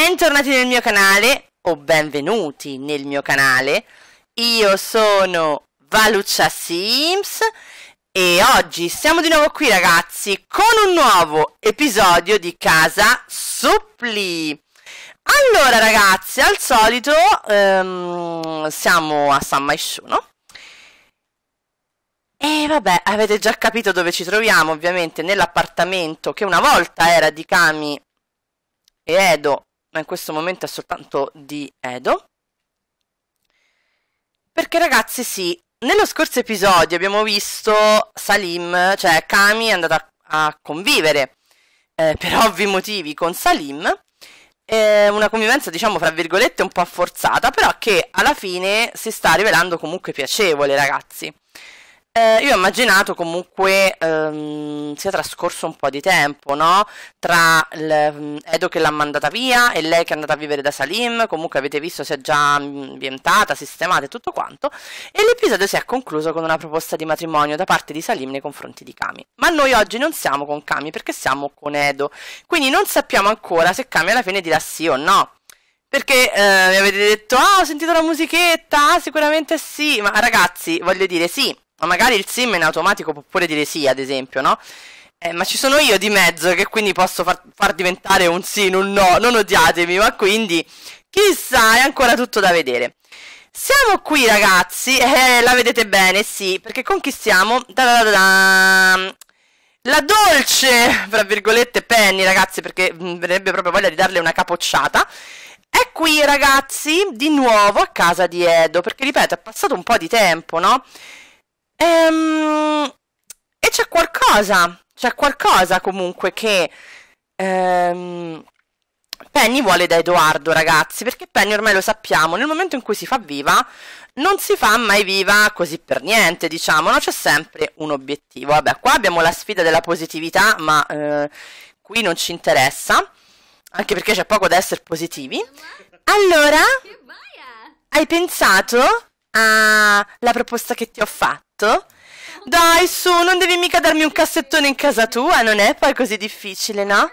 Bentornati nel mio canale, o benvenuti nel mio canale, io sono Valuccia Sims e oggi siamo di nuovo qui ragazzi con un nuovo episodio di Casa Suppli. Allora ragazzi, al solito ehm, siamo a San Maisciuno e vabbè, avete già capito dove ci troviamo ovviamente nell'appartamento che una volta era di Kami e Edo ma in questo momento è soltanto di Edo. Perché ragazzi sì, nello scorso episodio abbiamo visto Salim, cioè Kami è andata a convivere eh, per ovvi motivi con Salim, eh, una convivenza diciamo fra virgolette un po' forzata, però che alla fine si sta rivelando comunque piacevole ragazzi. Eh, io ho immaginato comunque ehm, sia trascorso un po' di tempo, no? Tra mm, Edo che l'ha mandata via e lei che è andata a vivere da Salim, comunque avete visto si è già mm, ambientata, sistemata e tutto quanto, e l'episodio si è concluso con una proposta di matrimonio da parte di Salim nei confronti di Kami. Ma noi oggi non siamo con Kami perché siamo con Edo, quindi non sappiamo ancora se Kami alla fine dirà sì o no. Perché eh, mi avete detto, ah, ho sentito la musichetta, ah, sicuramente sì, ma ragazzi, voglio dire sì, ma magari il sim in automatico può pure dire sì, ad esempio, no? Eh, ma ci sono io di mezzo che quindi posso far, far diventare un sì in un no, non odiatemi, ma quindi chissà, è ancora tutto da vedere. Siamo qui ragazzi, eh, la vedete bene, sì, perché con chi conquistiamo da da da la dolce, fra virgolette, Penny ragazzi, perché mh, mm, verrebbe proprio voglia di darle una capocciata. È qui ragazzi, di nuovo a casa di Edo, perché ripeto, è passato un po' di tempo, no? Ehm, e c'è qualcosa, c'è qualcosa comunque che ehm, Penny vuole da Edoardo, ragazzi, perché Penny ormai lo sappiamo, nel momento in cui si fa viva, non si fa mai viva così per niente, diciamo, no? C'è sempre un obiettivo. Vabbè, qua abbiamo la sfida della positività, ma eh, qui non ci interessa, anche perché c'è poco da essere positivi. Allora, hai pensato alla proposta che ti ho fatto? fatto? Dai, su, non devi mica darmi un cassettone in casa tua, non è poi così difficile, no?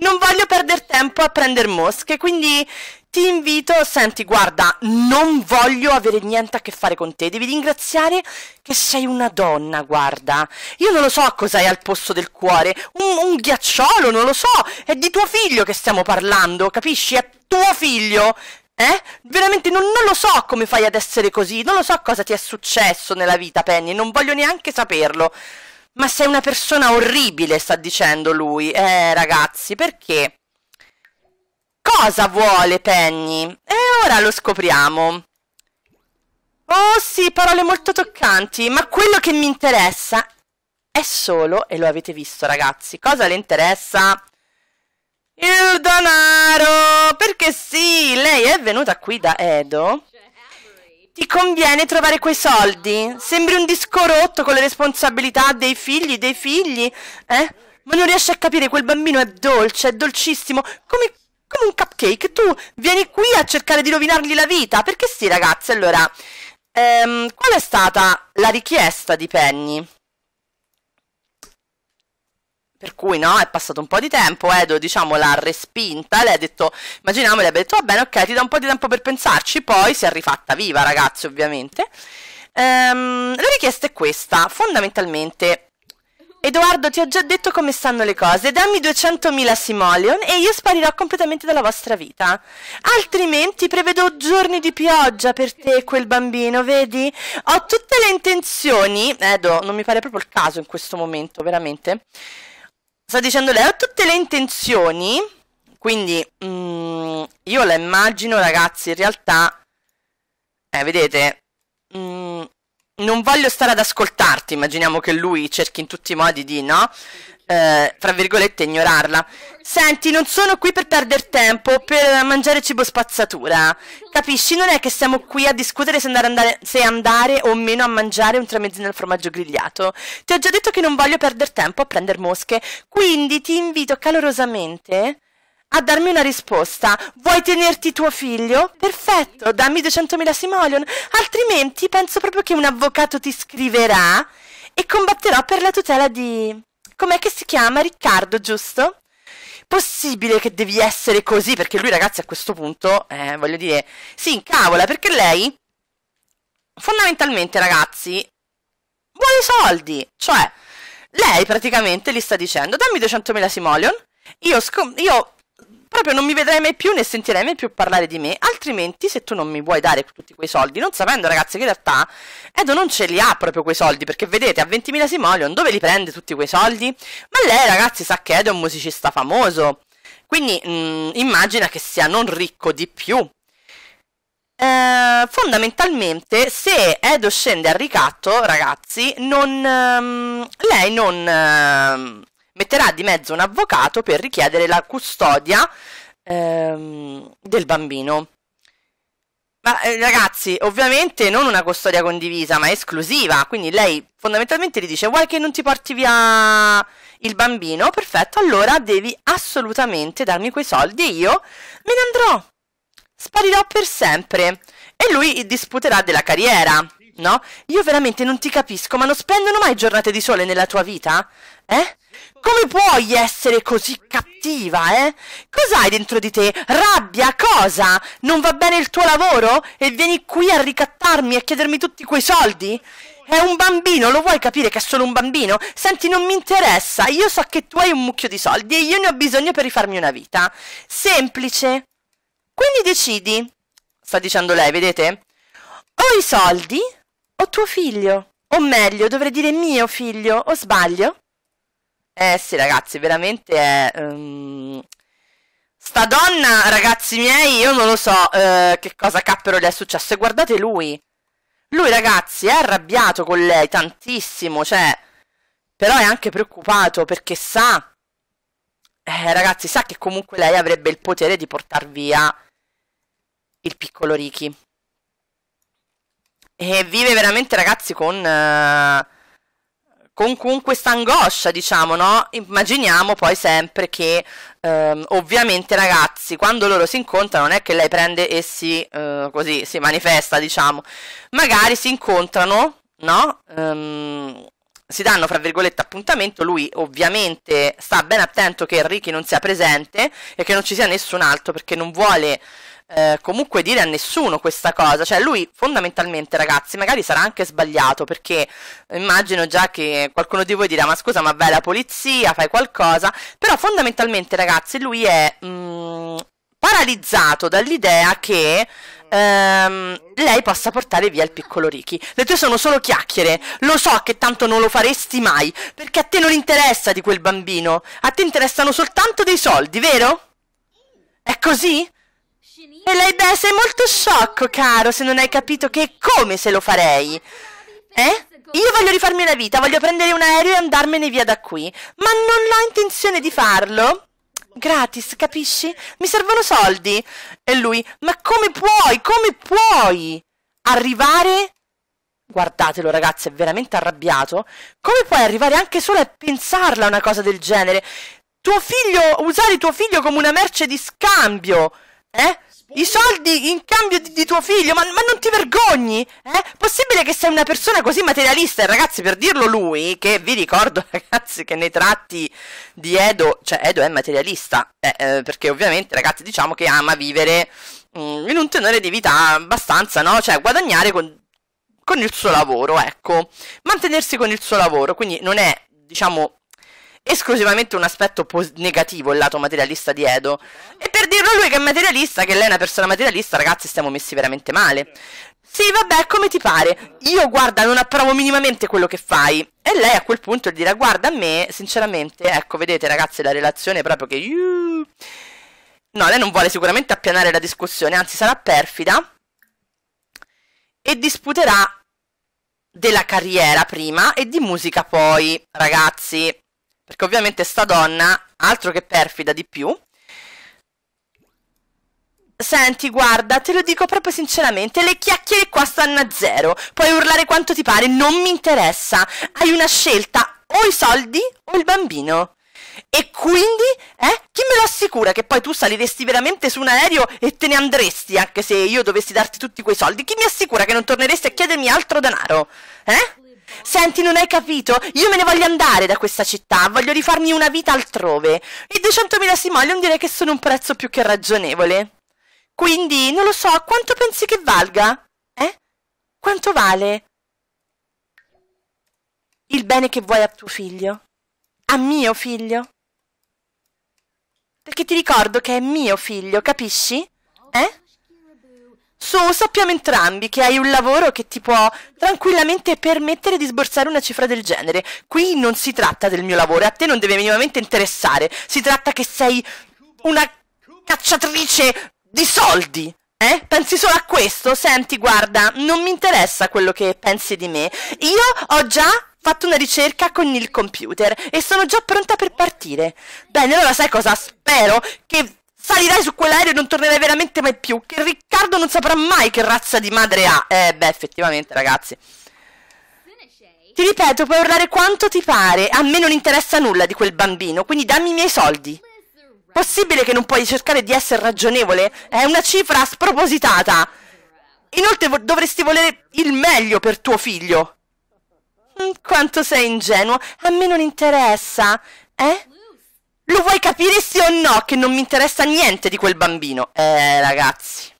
Non voglio perdere tempo a prendere mosche, quindi ti invito, senti, guarda, non voglio avere niente a che fare con te, devi ringraziare che sei una donna, guarda. Io non lo so cos'hai al posto del cuore, un, un, ghiacciolo, non lo so, è di tuo figlio che stiamo parlando, capisci? È tuo figlio, eh? Veramente non, non, lo so come fai ad essere così, non lo so cosa ti è successo nella vita, Penny, non voglio neanche saperlo. Ma sei una persona orribile, sta dicendo lui. Eh, ragazzi, perché? Cosa vuole Penny? E ora lo scopriamo. Oh sì, parole molto toccanti, ma quello che mi interessa è solo, e lo avete visto ragazzi, cosa le interessa? Il denaro! Perché sì, lei è venuta qui da Edo. Ti conviene trovare quei soldi? Sembri un disco rotto con le responsabilità dei figli, dei figli, eh? Ma non riesci a capire, quel bambino è dolce, è dolcissimo, come, come un cupcake. Tu vieni qui a cercare di rovinargli la vita. Perché sì, ragazzi, allora... Ehm, qual è stata la richiesta di Penny? Per cui no, è passato un po' di tempo, Edo diciamo l'ha respinta, lei ha detto, immaginiamo, le ha detto va bene, ok, ti do un po' di tempo per pensarci, poi si è rifatta viva ragazzi ovviamente. Ehm, la richiesta è questa, fondamentalmente, Edoardo ti ho già detto come stanno le cose, dammi 200.000 simoleon e io sparirò completamente dalla vostra vita. Altrimenti prevedo giorni di pioggia per te e quel bambino, vedi? Ho tutte le intenzioni, Edo, non mi pare proprio il caso in questo momento, veramente sta dicendo lei ha tutte le intenzioni, quindi mm, io la immagino ragazzi in realtà, eh vedete, mm, non voglio stare ad ascoltarti, immaginiamo che lui cerchi in tutti i modi di no, eh, tra virgolette, ignorarla. Senti, non sono qui per perdere tempo, per mangiare cibo spazzatura. Capisci? Non è che siamo qui a discutere se andare, andare, se andare o meno a mangiare un tramezzino al formaggio grigliato. Ti ho già detto che non voglio perdere tempo a prendere mosche, quindi ti invito calorosamente a darmi una risposta. Vuoi tenerti tuo figlio? Perfetto, dammi 200.000 simoleon, altrimenti penso proprio che un avvocato ti scriverà e combatterò per la tutela di com'è che si chiama? Riccardo, giusto? Possibile che devi essere così, perché lui ragazzi a questo punto, eh, voglio dire, si incavola, perché lei, fondamentalmente ragazzi, vuole soldi, cioè, lei praticamente gli sta dicendo, dammi 200.000 simoleon, io, io proprio non mi vedrai mai più né sentirai mai più parlare di me, altrimenti se tu non mi vuoi dare tutti quei soldi, non sapendo ragazzi che in realtà Edo non ce li ha proprio quei soldi, perché vedete a 20.000 Simoleon dove li prende tutti quei soldi? Ma lei ragazzi sa che Edo è un musicista famoso, quindi mh, mm, immagina che sia non ricco di più. Eh, fondamentalmente, se Edo scende al ricatto, ragazzi, non, ehm, lei non, ehm, metterà di mezzo un avvocato per richiedere la custodia ehm, del bambino. Ma eh, ragazzi, ovviamente non una custodia condivisa, ma esclusiva, quindi lei fondamentalmente gli dice vuoi che non ti porti via il bambino? Perfetto, allora devi assolutamente darmi quei soldi e io me ne andrò, sparirò per sempre e lui disputerà della carriera, no? Io veramente non ti capisco, ma non spendono mai giornate di sole nella tua vita? Eh? Come puoi essere così cattiva, eh? Cos'hai dentro di te? Rabbia? Cosa? Non va bene il tuo lavoro? E vieni qui a ricattarmi e a chiedermi tutti quei soldi? È un bambino, lo vuoi capire che è solo un bambino? Senti, non mi interessa, io so che tu hai un mucchio di soldi e io ne ho bisogno per rifarmi una vita. Semplice. Quindi decidi, sta dicendo lei, vedete? O i soldi o tuo figlio. O meglio, dovrei dire mio figlio, o sbaglio? Eh sì ragazzi, veramente è... Um... Ehm, sta donna, ragazzi miei, io non lo so uh, che cosa cappero gli è successo. E guardate lui. Lui, ragazzi, è arrabbiato con lei tantissimo, cioè... Però è anche preoccupato perché sa... Eh, ragazzi, sa che comunque lei avrebbe il potere di portar via il piccolo Ricky. E vive veramente, ragazzi, con... Uh con, questa angoscia, diciamo, no? Immaginiamo poi sempre che ehm, ovviamente ragazzi, quando loro si incontrano non è che lei prende e si eh, così si manifesta, diciamo. Magari si incontrano, no? Ehm, si danno fra virgolette appuntamento, lui ovviamente sta ben attento che Ricky non sia presente e che non ci sia nessun altro perché non vuole eh, comunque dire a nessuno questa cosa. Cioè, lui fondamentalmente, ragazzi, magari sarà anche sbagliato perché immagino già che qualcuno di voi dirà: Ma scusa, ma vai la polizia, fai qualcosa. Però fondamentalmente, ragazzi, lui è mh, mm, paralizzato dall'idea che. Ehm, lei possa portare via il piccolo Ricky. Le tue sono solo chiacchiere. Lo so che tanto non lo faresti mai, perché a te non interessa di quel bambino. A te interessano soltanto dei soldi, vero? È così? E lei beh, sei molto sciocco, caro, se non hai capito che come se lo farei. Eh? Io voglio rifarmi la vita, voglio prendere un aereo e andarmene via da qui. Ma non ho intenzione di farlo. Gratis, capisci? Mi servono soldi. E lui, ma come puoi, come puoi arrivare... Guardatelo ragazzi, è veramente arrabbiato. Come puoi arrivare anche solo a pensarla a una cosa del genere? Tuo figlio, usare tuo figlio come una merce di scambio. Eh? I soldi in cambio di, di tuo figlio, ma, ma, non ti vergogni? Eh? Possibile che sei una persona così materialista? E ragazzi, per dirlo lui, che vi ricordo ragazzi che nei tratti di Edo, cioè Edo è materialista, eh, eh, perché ovviamente ragazzi diciamo che ama vivere mh, mm, in un tenore di vita abbastanza, no? Cioè guadagnare con, con il suo lavoro, ecco, mantenersi con il suo lavoro, quindi non è, diciamo, esclusivamente un aspetto negativo, il lato materialista di Edo. E per dirlo lui che è materialista, che lei è una persona materialista, ragazzi, stiamo messi veramente male. Sì, vabbè, come ti pare. Io, guarda, non approvo minimamente quello che fai. E lei a quel punto dirà, guarda, a me, sinceramente, ecco, vedete, ragazzi, la relazione è proprio che... No, lei non vuole sicuramente appianare la discussione, anzi sarà perfida. E disputerà della carriera prima e di musica poi, ragazzi. Perché ovviamente sta donna, altro che perfida di più, Senti, guarda, te lo dico proprio sinceramente, le chiacchiere qua stanno a zero. Puoi urlare quanto ti pare, non mi interessa. Hai una scelta, o i soldi o il bambino. E quindi, eh? Chi me lo assicura che poi tu saliresti veramente su un aereo e te ne andresti, anche se io dovessi darti tutti quei soldi? Chi mi assicura che non torneresti a chiedermi altro denaro? Eh? Senti, non hai capito? Io me ne voglio andare da questa città, voglio rifarmi una vita altrove. I 200.000 simoleon direi che sono un prezzo più che ragionevole. Quindi, non lo so, quanto pensi che valga? Eh? Quanto vale? Il bene che vuoi a tuo figlio. A mio figlio. Perché ti ricordo che è mio figlio, capisci? Eh? su, sappiamo entrambi che hai un lavoro che ti può tranquillamente permettere di sborsare una cifra del genere. Qui non si tratta del mio lavoro, a te non deve minimamente interessare. Si tratta che sei una cacciatrice di soldi. Eh? Pensi solo a questo? Senti, guarda, non mi interessa quello che pensi di me. Io ho già fatto una ricerca con il computer e sono già pronta per partire. Bene, allora sai cosa? Spero che salirai su quell'aereo e non tornerai veramente mai più. Che Riccardo non saprà mai che razza di madre ha. Eh, beh, effettivamente, ragazzi. Ti ripeto, puoi urlare quanto ti pare. A me non interessa nulla di quel bambino, quindi dammi i miei soldi. Possibile che non puoi cercare di essere ragionevole? È una cifra spropositata. Inoltre dovresti volere il meglio per tuo figlio. Mm, quanto sei ingenuo. A me non interessa. Eh? Lo vuoi capire sì o no che non mi interessa niente di quel bambino? Eh, ragazzi.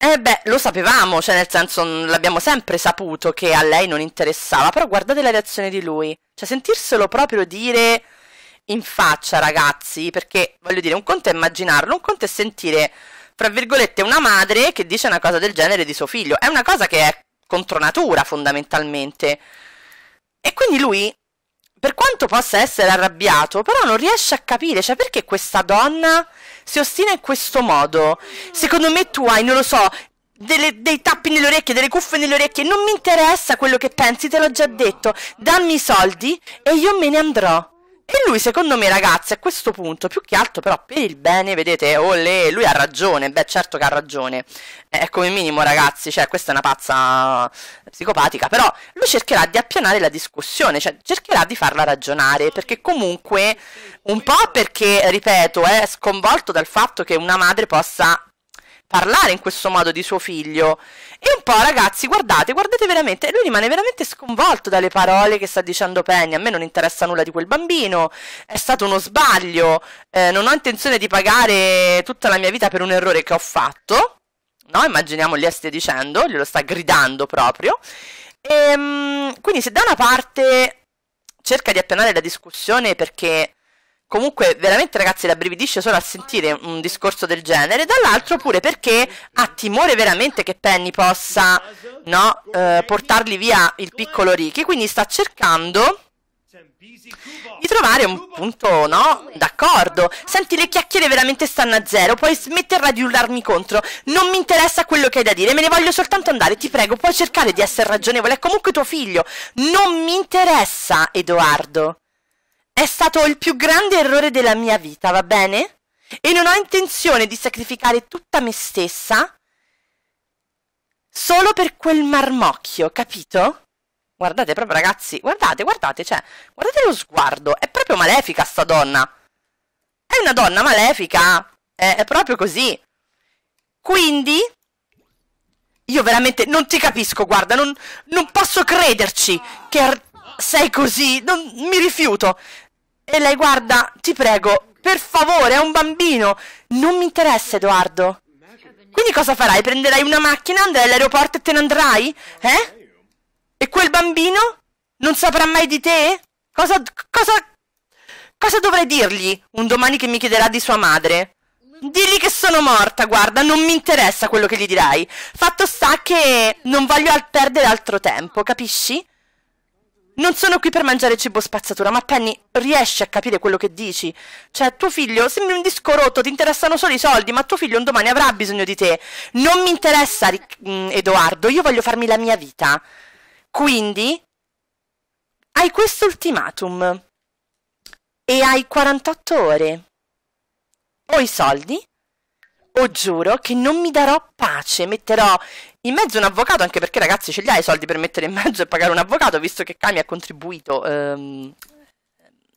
Eh beh, lo sapevamo, cioè nel senso mm, l'abbiamo sempre saputo che a lei non interessava, però guardate la reazione di lui. Cioè sentirselo proprio dire in faccia, ragazzi, perché voglio dire, un conto è immaginarlo, un conto è sentire, fra virgolette, una madre che dice una cosa del genere di suo figlio. È una cosa che è contro natura, fondamentalmente. E quindi lui per quanto possa essere arrabbiato, però non riesce a capire, cioè perché questa donna si ostina in questo modo. Secondo me tu hai, non lo so, delle, dei tappi nelle orecchie, delle cuffie nelle orecchie, non mi interessa quello che pensi, te l'ho già detto, dammi i soldi e io me ne andrò. E lui, secondo me, ragazzi, a questo punto, più che altro, però, per il bene, vedete, olè, lui ha ragione, beh, certo che ha ragione, è eh, ecco, come minimo, ragazzi, cioè, questa è una pazza psicopatica, però lui cercherà di appianare la discussione, cioè, cercherà di farla ragionare, perché comunque, un po' perché, ripeto, è sconvolto dal fatto che una madre possa parlare in questo modo di suo figlio. E un po', ragazzi, guardate, guardate veramente, lui rimane veramente sconvolto dalle parole che sta dicendo Penny. A me non interessa nulla di quel bambino, è stato uno sbaglio, eh, non ho intenzione di pagare tutta la mia vita per un errore che ho fatto. No, immaginiamo gli stia dicendo, glielo sta gridando proprio. E, ehm, quindi se da una parte cerca di appennare la discussione perché comunque veramente ragazzi la brividisce solo a sentire un discorso del genere, dall'altro pure perché ha timore veramente che Penny possa no, eh, portarli via il piccolo Ricky, quindi sta cercando di trovare un punto no, d'accordo. Senti, le chiacchiere veramente stanno a zero, puoi smetterla di urlarmi contro. Non mi interessa quello che hai da dire, me ne voglio soltanto andare, ti prego, puoi cercare di essere ragionevole, è comunque tuo figlio. Non mi interessa, Edoardo. È stato il più grande errore della mia vita, va bene? E non ho intenzione di sacrificare tutta me stessa solo per quel marmocchio, capito? Guardate proprio ragazzi, guardate, guardate, cioè, guardate lo sguardo, è proprio malefica sta donna. È una donna malefica, è, è proprio così. Quindi, io veramente non ti capisco, guarda, non, non posso crederci che sei così, non, mi rifiuto. E lei guarda, ti prego, per favore, è un bambino. Non mi interessa, Edoardo. Quindi cosa farai? Prenderai una macchina, andrai all'aeroporto e te ne andrai? Eh? E quel bambino? Non saprà mai di te? Cosa, cosa, cosa dovrei dirgli un domani che mi chiederà di sua madre? Digli che sono morta, guarda, non mi interessa quello che gli dirai. Fatto sta che non voglio perdere altro tempo, capisci? Non sono qui per mangiare cibo spazzatura, ma Penny, riesci a capire quello che dici? Cioè, tuo figlio sembri un disco rotto, ti interessano solo i soldi, ma tuo figlio un domani avrà bisogno di te. Non mi interessa, mm, Edoardo, io voglio farmi la mia vita. Quindi, hai questo ultimatum e hai 48 ore. O i soldi, o giuro che non mi darò pace, metterò in mezzo un avvocato, anche perché ragazzi ce li hai i soldi per mettere in mezzo e pagare un avvocato, visto che Kami ha contribuito ehm,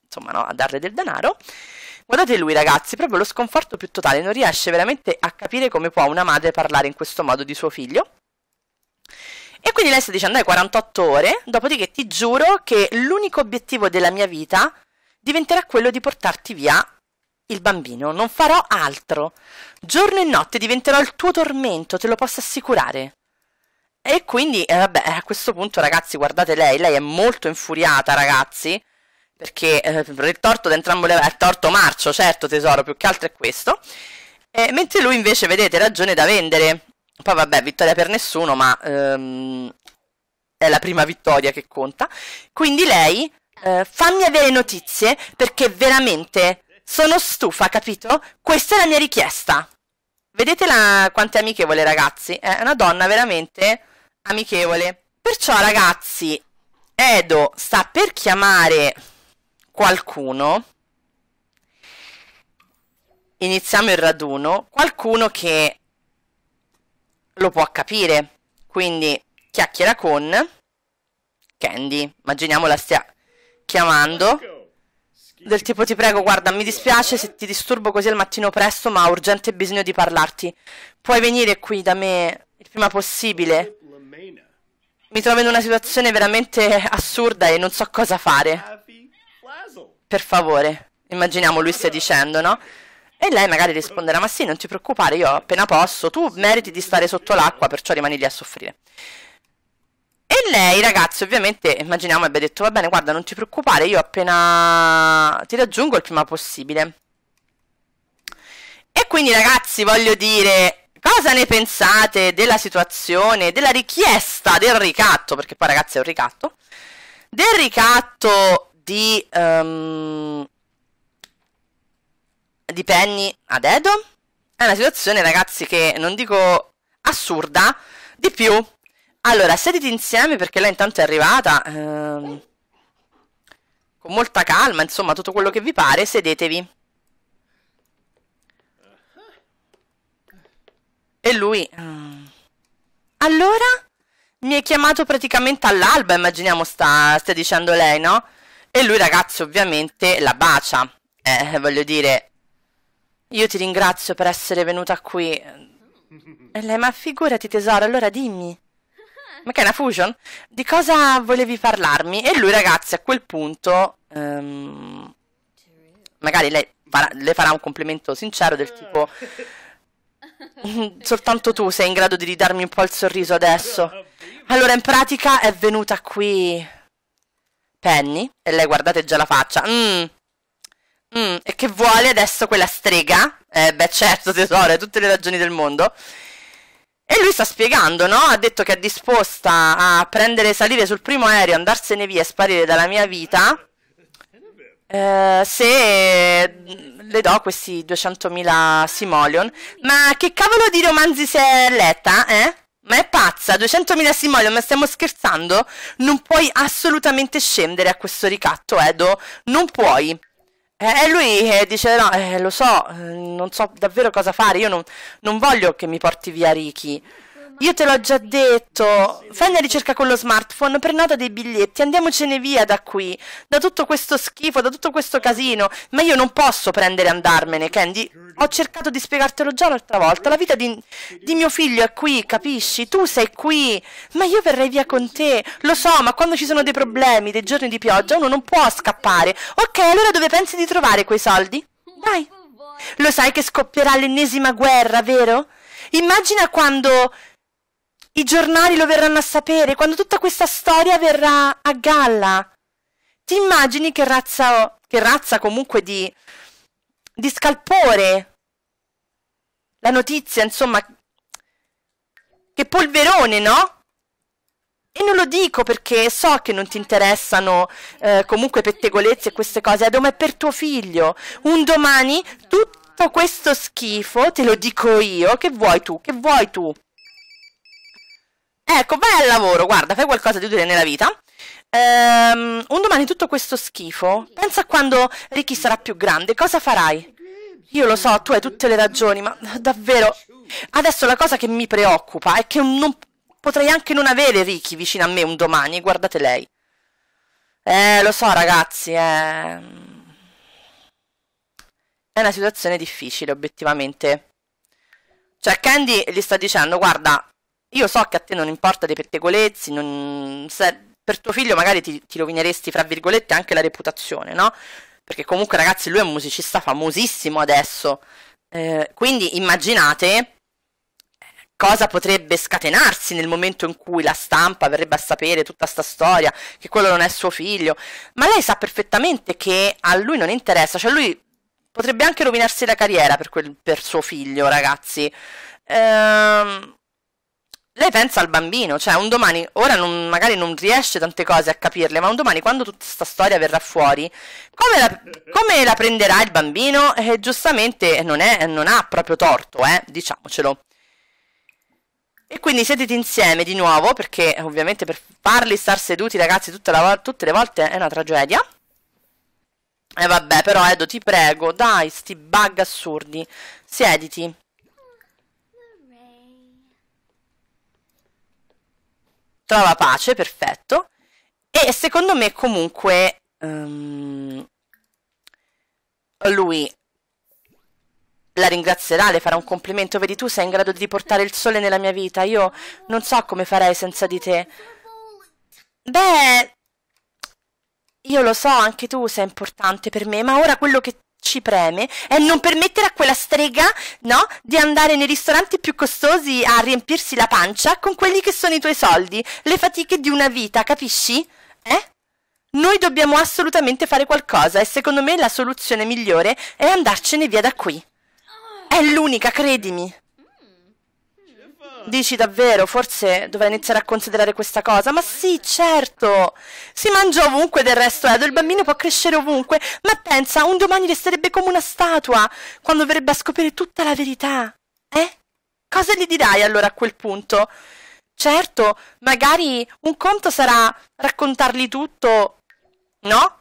insomma, no, a darle del denaro. Guardate lui ragazzi, proprio lo sconforto più totale, non riesce veramente a capire come può una madre parlare in questo modo di suo figlio. E quindi lei sta dicendo hai 48 ore, dopodiché ti giuro che l'unico obiettivo della mia vita diventerà quello di portarti via il bambino, non farò altro. Giorno e notte diventerò il tuo tormento, te lo posso assicurare. E quindi, eh, vabbè, a questo punto, ragazzi, guardate lei, lei è molto infuriata, ragazzi, perché eh, il torto da entrambe le è torto marcio, certo, tesoro, più che altro è questo. Eh, mentre lui invece, vedete, ragione da vendere. Poi vabbè, vittoria per nessuno, ma ehm, è la prima vittoria che conta. Quindi lei, eh, fammi avere notizie, perché veramente sono stufa, capito? Questa è la mia richiesta. Vedete quanto è amichevole, ragazzi? È una donna veramente amichevole. Perciò, ragazzi, Edo sta per chiamare qualcuno. Iniziamo il raduno. Qualcuno che lo può capire. Quindi chiacchiera con Candy. Immaginiamo la stia chiamando del tipo ti prego guarda mi dispiace se ti disturbo così al mattino presto ma ho urgente bisogno di parlarti puoi venire qui da me il prima possibile mi trovo in una situazione veramente assurda e non so cosa fare per favore immaginiamo lui stia dicendo no e lei magari risponderà ma sì non ti preoccupare io appena posso tu meriti di stare sotto l'acqua perciò rimani lì a soffrire e lei, ragazzi, ovviamente, immaginiamo abbia detto, va bene, guarda, non ti preoccupare, io appena ti raggiungo il prima possibile. E quindi, ragazzi, voglio dire, cosa ne pensate della situazione, della richiesta del ricatto, perché poi, ragazzi, è un ricatto, del ricatto di, um, di Penny a Dedo? È una situazione, ragazzi, che non dico assurda, di più allora, sediti insieme perché lei intanto è arrivata. Ehm, con molta calma, insomma, tutto quello che vi pare, sedetevi. E lui... Ehm, allora? Mi hai chiamato praticamente all'alba, immaginiamo sta, stia dicendo lei, no? E lui, ragazzi, ovviamente la bacia. Eh, voglio dire... Io ti ringrazio per essere venuta qui. E lei, ma figurati tesoro, allora dimmi. Mechana Fusion? Di cosa volevi parlarmi? E lui, ragazzi, a quel punto... Um, magari lei farà, le farà un complimento sincero del tipo... Mm, soltanto tu sei in grado di ridarmi un po' il sorriso adesso. Allora, in pratica è venuta qui Penny e lei guardate già la faccia. Mm. Mm. E che vuole adesso quella strega? Eh, beh, certo, tesoro, hai tutte le ragioni del mondo. E lui sta spiegando, no? Ha detto che è disposta a prendere, salire sul primo aereo, andarsene via e sparire dalla mia vita. Eh, se le do questi 200.000 simoleon, ma che cavolo di romanzi si è letta, eh? Ma è pazza, 200.000 simoleon, ma stiamo scherzando? Non puoi assolutamente scendere a questo ricatto, Edo, non puoi. Eh, e lui eh, dice: No, eh, lo so, eh, non so davvero cosa fare. Io non, non, voglio che mi porti via Ricky. Io te l'ho già detto. Fai una ricerca con lo smartphone, prenota dei biglietti, andiamocene via da qui. Da tutto questo schifo, da tutto questo casino. Ma io non posso prendere e andarmene, Candy. Ho cercato di spiegartelo già l'altra volta. La vita di, di mio figlio è qui, capisci? Tu sei qui. Ma io verrei via con te. Lo so, ma quando ci sono dei problemi, dei giorni di pioggia, uno non può scappare. Ok, allora dove pensi di trovare quei soldi? Dai. Lo sai che scoppierà l'ennesima guerra, vero? Immagina quando i giornali lo verranno a sapere quando tutta questa storia verrà a galla. Ti immagini che razza, che razza comunque di, di scalpore? La notizia, insomma, che polverone, no? E non lo dico perché so che non ti interessano eh, comunque pettegolezze e queste cose, Adam è per tuo figlio. Un domani tutto questo schifo, te lo dico io, che vuoi tu, che vuoi tu? Ecco, vai al lavoro, guarda, fai qualcosa di utile nella vita. Ehm, un domani tutto questo schifo. Pensa a quando Ricky sarà più grande, cosa farai? Io lo so, tu hai tutte le ragioni, ma davvero. Adesso la cosa che mi preoccupa è che non, potrei anche non avere Ricky vicino a me un domani, guardate lei. Eh, lo so ragazzi, è... Eh. è una situazione difficile, obiettivamente. Cioè, Candy gli sta dicendo, guarda, io so che a te non importa dei pettegolezzi, non... per tuo figlio magari ti, ti rovineresti, fra virgolette, anche la reputazione, no? Perché comunque, ragazzi, lui è un musicista famosissimo adesso. Eh, quindi immaginate eh, cosa potrebbe scatenarsi nel momento in cui la stampa verrebbe a sapere tutta questa storia, che quello non è suo figlio. Ma lei sa perfettamente che a lui non interessa, cioè lui potrebbe anche rovinarsi la carriera per, quel, per suo figlio, ragazzi. Ehm, lei pensa al bambino, cioè un domani, ora non, magari non riesce tante cose a capirle, ma un domani quando tutta questa storia verrà fuori, come la, come la prenderà il bambino? Eh, giustamente non, è, non, ha proprio torto, eh, diciamocelo. E quindi sediti insieme di nuovo, perché ovviamente per farli star seduti ragazzi la, tutte le volte è una tragedia. E eh, vabbè, però Edo, ti prego, dai, sti bug assurdi, siediti. trova pace, perfetto. E secondo me comunque um, lui la ringrazierà, le farà un complimento, vedi tu sei in grado di portare il sole nella mia vita, io non so come farei senza di te. Beh, io lo so, anche tu sei importante per me, ma ora quello che ci preme è non permettere a quella strega, no, di andare nei ristoranti più costosi a riempirsi la pancia con quelli che sono i tuoi soldi, le fatiche di una vita, capisci? Eh? Noi dobbiamo assolutamente fare qualcosa e secondo me la soluzione migliore è andarcene via da qui. È l'unica, credimi. Dici davvero, forse dovrei iniziare a considerare questa cosa. Ma sì, certo, si mangia ovunque del resto, Edo, eh, il bambino può crescere ovunque, ma pensa, un domani resterebbe come una statua, quando verrebbe a scoprire tutta la verità. Eh? Cosa gli dirai allora a quel punto? Certo, magari un conto sarà raccontargli tutto, no?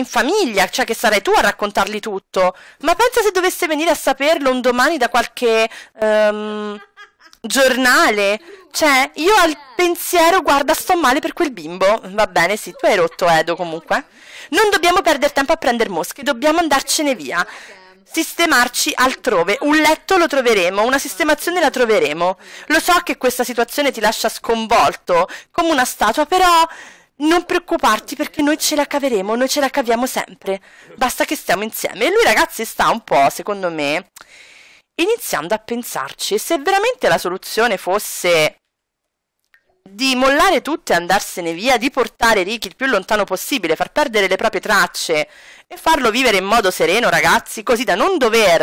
in famiglia, cioè che sarai tu a raccontargli tutto. Ma pensa se dovesse venire a saperlo un domani da qualche um, giornale. Cioè, io al pensiero, guarda, sto male per quel bimbo. Va bene, sì, tu hai rotto Edo comunque. Non dobbiamo perdere tempo a prendere mosche, dobbiamo andarcene via. Sistemarci altrove, un letto lo troveremo, una sistemazione la troveremo. Lo so che questa situazione ti lascia sconvolto come una statua, però non preoccuparti perché noi ce la caveremo, noi ce la caviamo sempre. Basta che stiamo insieme. E lui, ragazzi, sta un po', secondo me, iniziando a pensarci. Se veramente la soluzione fosse di mollare tutto e andarsene via, di portare Ricky il più lontano possibile, far perdere le proprie tracce e farlo vivere in modo sereno, ragazzi, così da non dover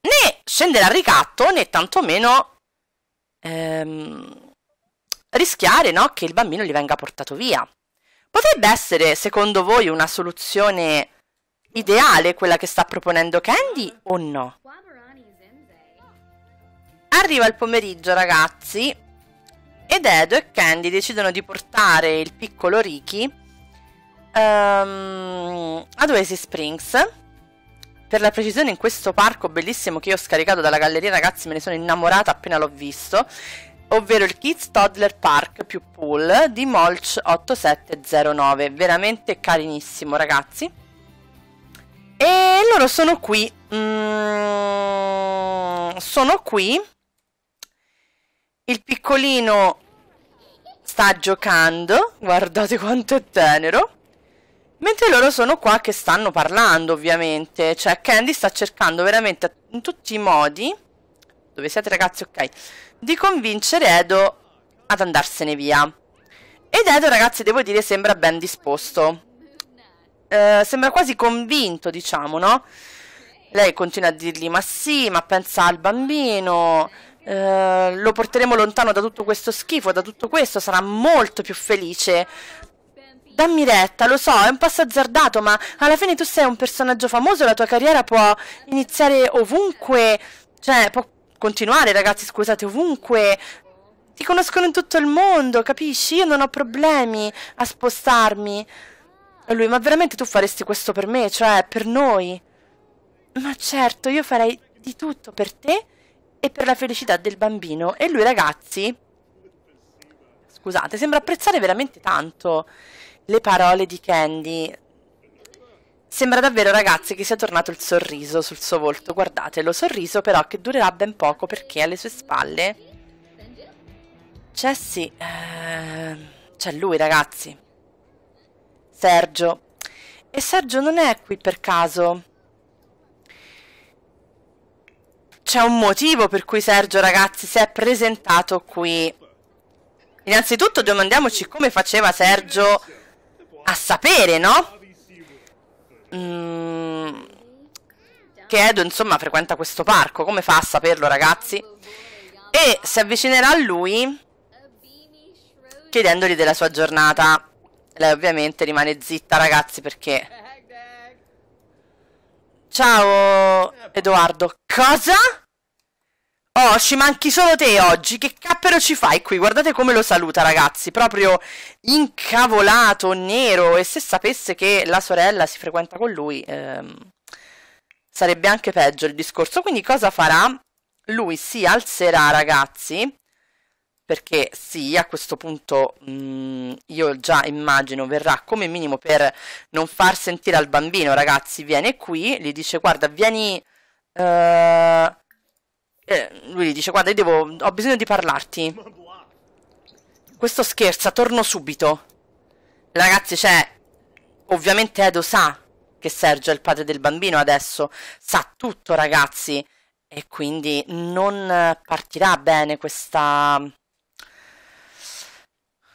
né scendere al ricatto né tantomeno ehm, rischiare no, che il bambino gli venga portato via. Potrebbe essere, secondo voi, una soluzione ideale quella che sta proponendo Candy o no? Arriva il pomeriggio, ragazzi, ed Edo e Candy decidono di portare il piccolo Ricky um, ad Oasis Springs. Per la precisione in questo parco bellissimo che io ho scaricato dalla galleria, ragazzi, me ne sono innamorata appena l'ho visto ovvero il Kids Toddler Park più Pool di Molch 8709, veramente carinissimo ragazzi. E loro sono qui, mm, sono qui, il piccolino sta giocando, guardate quanto è tenero. Mentre loro sono qua che stanno parlando, ovviamente. Cioè, Candy sta cercando veramente in tutti i modi... Dove siete, ragazzi? Ok di convincere Edo ad andarsene via. Ed Edo, ragazzi, devo dire, sembra ben disposto. Eh, sembra quasi convinto, diciamo, no? Lei continua a dirgli, ma sì, ma pensa al bambino, eh, lo porteremo lontano da tutto questo schifo, da tutto questo, sarà molto più felice. Dammi retta, lo so, è un passo azzardato, ma alla fine tu sei un personaggio famoso, la tua carriera può iniziare ovunque, cioè può continuare, ragazzi, scusate, ovunque. Ti conoscono in tutto il mondo, capisci? Io non ho problemi a spostarmi. E lui, ma veramente tu faresti questo per me? Cioè, per noi? Ma certo, io farei di tutto per te e per la felicità del bambino. E lui, ragazzi, scusate, sembra apprezzare veramente tanto le parole di Candy. Sembra davvero ragazzi che sia tornato il sorriso sul suo volto, Guardate, lo sorriso però che durerà ben poco perché alle sue spalle c'è sì, eh, c'è lui ragazzi, Sergio. E Sergio non è qui per caso. C'è un motivo per cui Sergio ragazzi si è presentato qui. Innanzitutto domandiamoci come faceva Sergio a sapere, no? Mm, che Edo insomma frequenta questo parco, come fa a saperlo ragazzi? E si avvicinerà a lui chiedendogli della sua giornata. Lei ovviamente rimane zitta ragazzi perché... Eh, eh, eh. Ciao Edoardo, cosa? Oh, ci manchi solo te oggi. Che cappero ci fai qui? Guardate come lo saluta, ragazzi. Proprio incavolato, nero. E se sapesse che la sorella si frequenta con lui, ehm, sarebbe anche peggio il discorso. Quindi cosa farà? Lui si alzerà, ragazzi. Perché sì, a questo punto mh, mm, io già immagino verrà come minimo per non far sentire al bambino, ragazzi, viene qui, gli dice guarda, vieni... Uh, lui gli dice, guarda, devo, ho bisogno di parlarti. Questo scherza, torno subito. Ragazzi, cioè, ovviamente Edo sa che Sergio è il padre del bambino adesso, sa tutto, ragazzi. E quindi non partirà bene questa...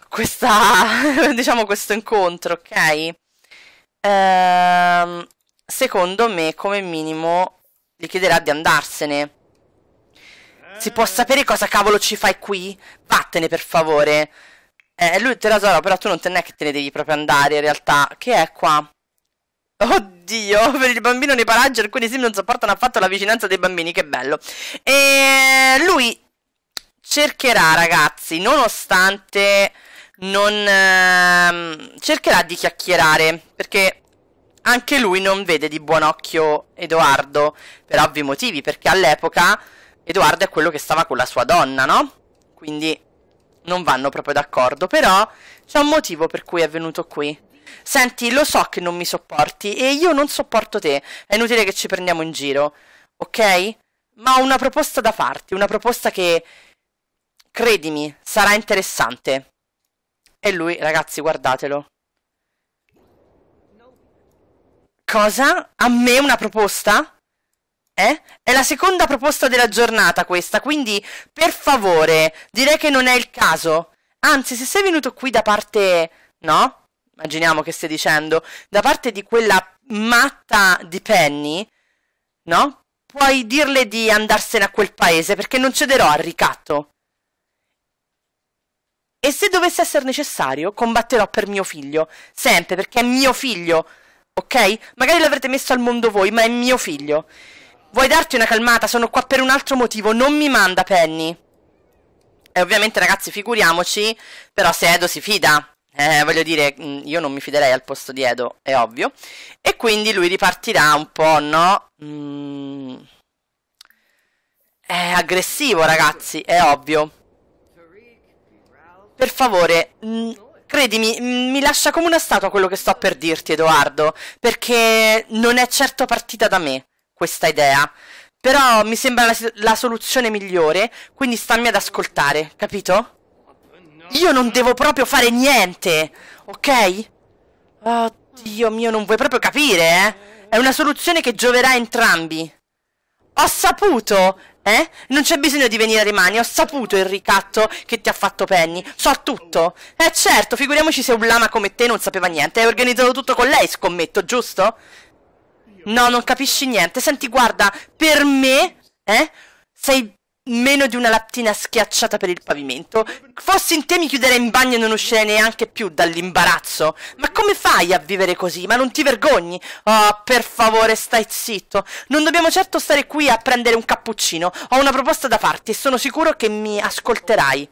Questa... diciamo questo incontro, ok? Ehm, secondo me, come minimo, gli chiederà di andarsene. Si può sapere cosa cavolo ci fai qui? Vattene per favore. Eh, lui tesoro, però tu non te ne è che te ne devi proprio andare in realtà. Che è qua? Oddio, per il bambino nei paraggi alcuni sim non sopportano affatto la vicinanza dei bambini, che bello. E lui cercherà, ragazzi, nonostante non ehm, cercherà di chiacchierare, perché anche lui non vede di buon occhio Edoardo per ovvi motivi, perché all'epoca Edoardo è quello che stava con la sua donna, no? Quindi non vanno proprio d'accordo, però c'è un motivo per cui è venuto qui. Senti, lo so che non mi sopporti e io non sopporto te, è inutile che ci prendiamo in giro, ok? Ma ho una proposta da farti, una proposta che, credimi, sarà interessante. E lui, ragazzi, guardatelo. Cosa? A me una proposta? Eh? È la seconda proposta della giornata questa, quindi per favore, direi che non è il caso. Anzi, se sei venuto qui da parte... no? Immaginiamo che stia dicendo. Da parte di quella matta di Penny, no? Puoi dirle di andarsene a quel paese perché non cederò al ricatto. E se dovesse essere necessario, combatterò per mio figlio. Sempre, perché è mio figlio. Ok? Magari l'avrete messo al mondo voi, ma è mio figlio. Vuoi darti una calmata? Sono qua per un altro motivo. Non mi manda Penny. E ovviamente, ragazzi, figuriamoci. Però se Edo si fida. Eh, voglio dire, mm, io non mi fiderei al posto di Edo, è ovvio. E quindi lui ripartirà un po', no? Mm. È aggressivo, ragazzi, è ovvio. Per favore, mh, mm, credimi, mm, mi lascia come una statua quello che sto per dirti, Edoardo, perché non è certo partita da me questa idea. Però mi sembra la, la soluzione migliore, quindi stammi ad ascoltare, capito? Io non devo proprio fare niente, ok? Oddio mio, non vuoi proprio capire, eh? È una soluzione che gioverà a entrambi. Ho saputo, eh? Non c'è bisogno di venire a rimani, ho saputo il ricatto che ti ha fatto Penny. So tutto. Eh certo, figuriamoci se un lama come te non sapeva niente. Hai organizzato tutto con lei, scommetto, giusto? No, non capisci niente. Senti, guarda, per me, eh, sei meno di una lattina schiacciata per il pavimento. Fossi in te mi chiuderei in bagno e non uscirei neanche più dall'imbarazzo. Ma come fai a vivere così? Ma non ti vergogni? Oh, per favore, stai zitto. Non dobbiamo certo stare qui a prendere un cappuccino. Ho una proposta da farti e sono sicuro che mi ascolterai.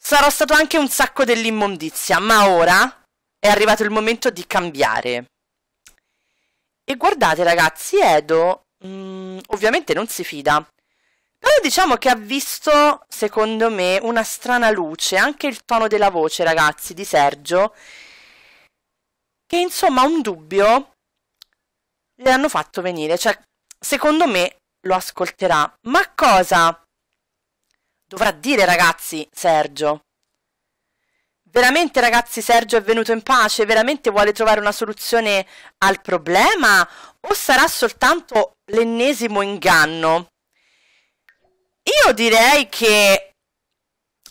Sarò stato anche un sacco dell'immondizia, ma ora è arrivato il momento di cambiare. E guardate ragazzi, Edo mm, ovviamente non si fida, però diciamo che ha visto, secondo me, una strana luce, anche il tono della voce, ragazzi, di Sergio, che insomma un dubbio le hanno fatto venire, cioè secondo me lo ascolterà. Ma cosa dovrà dire, ragazzi, Sergio? Veramente ragazzi Sergio è venuto in pace? Veramente vuole trovare una soluzione al problema? O sarà soltanto l'ennesimo inganno? Io direi che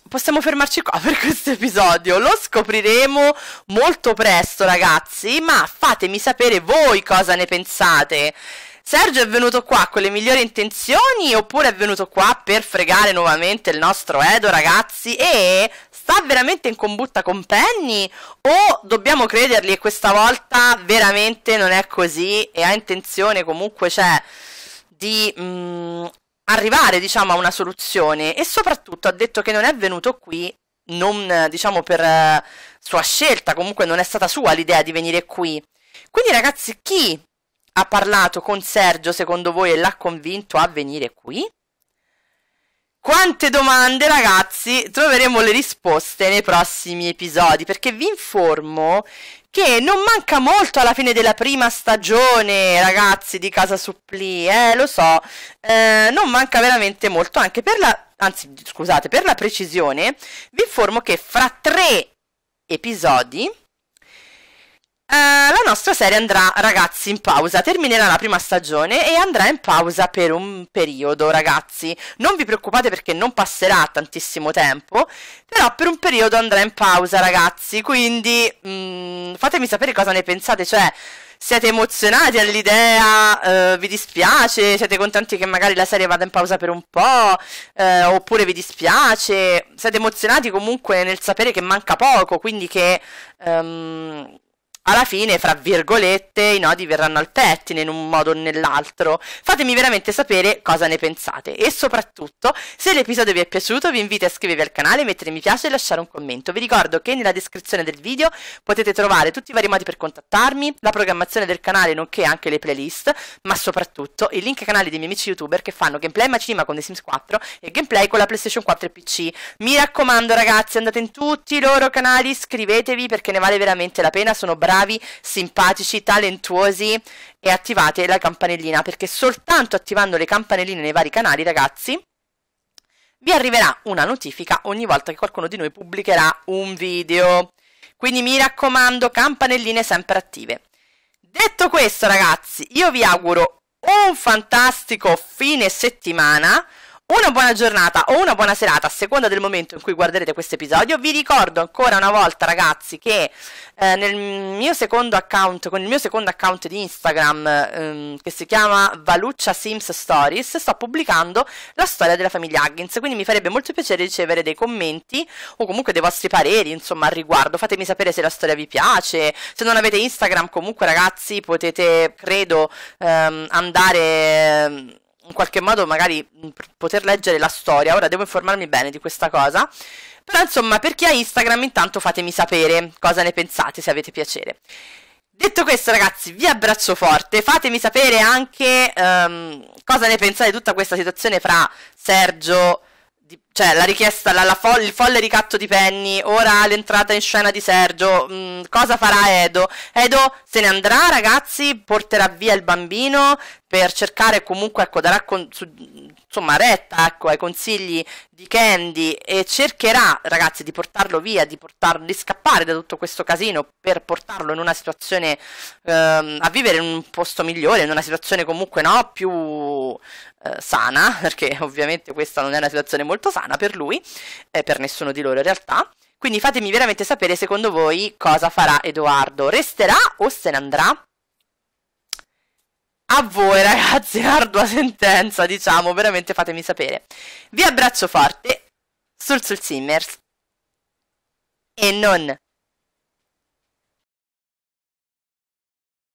possiamo fermarci qua per questo episodio. Lo scopriremo molto presto ragazzi, ma fatemi sapere voi cosa ne pensate. Sergio è venuto qua con le migliori intenzioni oppure è venuto qua per fregare nuovamente il nostro Edo ragazzi e sta veramente in combutta con Penny o dobbiamo credergli e questa volta veramente non è così e ha intenzione comunque cioè, di mh, mm, arrivare diciamo, a una soluzione e soprattutto ha detto che non è venuto qui non diciamo per eh, sua scelta, comunque non è stata sua l'idea di venire qui. Quindi ragazzi, chi ha parlato con Sergio secondo voi e l'ha convinto a venire qui? Quante domande, ragazzi? Troveremo le risposte nei prossimi episodi, perché vi informo che non manca molto alla fine della prima stagione, ragazzi, di Casa Suppli, eh, lo so, eh, non manca veramente molto, anche per la, anzi, scusate, per la precisione, vi informo che fra tre episodi Uh, la nostra serie andrà, ragazzi, in pausa, terminerà la prima stagione e andrà in pausa per un periodo, ragazzi. Non vi preoccupate perché non passerà tantissimo tempo, però per un periodo andrà in pausa, ragazzi. Quindi mh, mm, fatemi sapere cosa ne pensate, cioè siete emozionati all'idea, uh, vi dispiace, siete contenti che magari la serie vada in pausa per un po', uh, oppure vi dispiace, siete emozionati comunque nel sapere che manca poco, quindi che... Um, alla fine, fra virgolette, i nodi verranno al pettine in un modo o nell'altro. Fatemi veramente sapere cosa ne pensate e soprattutto, se l'episodio vi è piaciuto, vi invito a iscrivervi al canale, mettere mi piace e lasciare un commento. Vi ricordo che nella descrizione del video potete trovare tutti i vari modi per contattarmi, la programmazione del canale nonché anche le playlist, ma soprattutto il link ai canali dei miei amici youtuber che fanno gameplay Machinima con The Sims 4 e gameplay con la PlayStation 4 e PC. Mi raccomando ragazzi, andate in tutti i loro canali, iscrivetevi perché ne vale veramente la pena, sono bravi bravi, simpatici, talentuosi e attivate la campanellina perché soltanto attivando le campanelline nei vari canali, ragazzi, vi arriverà una notifica ogni volta che qualcuno di noi pubblicherà un video. Quindi mi raccomando, campanelline sempre attive. Detto questo, ragazzi, io vi auguro un fantastico fine settimana. Una buona giornata o una buona serata, a seconda del momento in cui guarderete questo episodio. Vi ricordo ancora una volta, ragazzi, che eh, nel mio secondo account, con il mio secondo account di Instagram, ehm, che si chiama Valuccia Sims Stories, sto pubblicando la storia della famiglia Huggins. Quindi mi farebbe molto piacere ricevere dei commenti o comunque dei vostri pareri, insomma, al riguardo. Fatemi sapere se la storia vi piace. Se non avete Instagram, comunque, ragazzi, potete, credo, ehm, andare. Ehm, in qualche modo magari poter leggere la storia. Ora devo informarmi bene di questa cosa. Però insomma, per chi ha Instagram intanto fatemi sapere cosa ne pensate, se avete piacere. Detto questo, ragazzi, vi abbraccio forte. Fatemi sapere anche um, cosa ne pensate di tutta questa situazione fra Sergio, di, cioè, la richiesta, la, la fo- il folle ricatto di Penny, ora l'entrata in scena di Sergio, mh, mm, cosa farà Edo? Edo se ne andrà, ragazzi, porterà via il bambino per cercare comunque, ecco, darà con- su- insomma, retta, ecco, ai consigli di Candy e cercherà, ragazzi, di portarlo via, di, portarlo, di scappare da tutto questo casino per portarlo in una situazione, ehm, a vivere in un posto migliore, in una situazione comunque, no, più eh, sana, perché ovviamente questa non è una situazione molto sana strana per lui, eh, per nessuno di loro in realtà. Quindi fatemi veramente sapere secondo voi cosa farà Edoardo. Resterà o se ne andrà? A voi ragazzi, ardua sentenza, diciamo, veramente fatemi sapere. Vi abbraccio forte sul sul Simmers e non